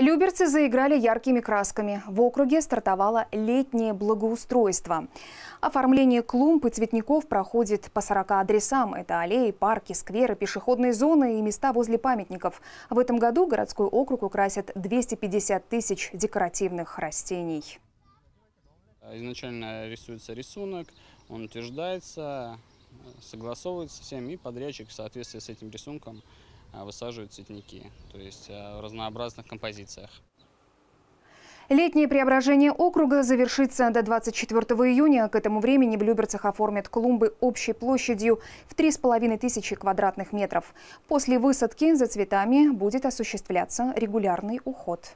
Люберцы заиграли яркими красками. В округе стартовало летнее благоустройство. Оформление клумб и цветников проходит по 40 адресам. Это аллеи, парки, скверы, пешеходные зоны и места возле памятников. В этом году городской округ украсят 250 тысяч декоративных растений. Изначально рисуется рисунок, он утверждается, согласовывается всем, и подрядчик в соответствии с этим рисунком а, высаживают цветники, то есть а, в разнообразных композициях. Летнее преображение округа завершится до 24 июня. К этому времени в Люберцах оформят клумбы общей площадью в 3,5 тысячи квадратных метров. После высадки за цветами будет осуществляться регулярный уход.